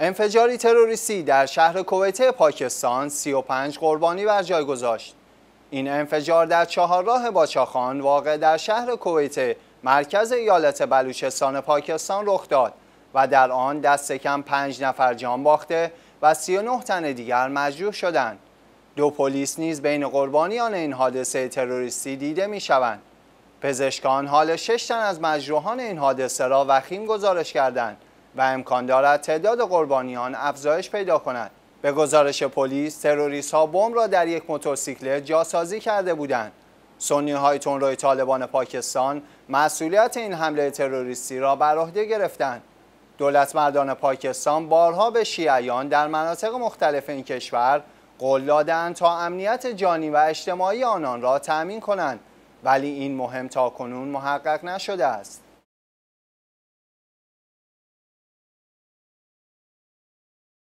انفجاری تروریستی در شهر کویته پاکستان 35 قربانی بر جای گذاشت. این انفجار در چهارراه باچاخان واقع در شهر کویته مرکز ایالت بلوچستان پاکستان رخ داد و در آن دست کم 5 نفر جان باخته و 39 تن دیگر مجروح شدند. دو پلیس نیز بین قربانیان این حادثه تروریستی دیده می شوند. پزشکان حال 6 تن از مجروحان این حادثه را وخیم گزارش کردند و امکان دارد تعداد قربانیان افزایش پیدا کند. به گزارش پلیس، تروریست ها بمب را در یک موتورسیکلت جاسازی کرده بودند. سنی های تندروی طالبان پاکستان مسئولیت این حمله تروریستی را بر عهده گرفتند. دولت مردان پاکستان بارها به شیعیان در مناطق مختلف این کشور قول دادند تا امنیت جانی و اجتماعی آنان را تأمین کنند ولی این مهم تا کنون محقق نشده است.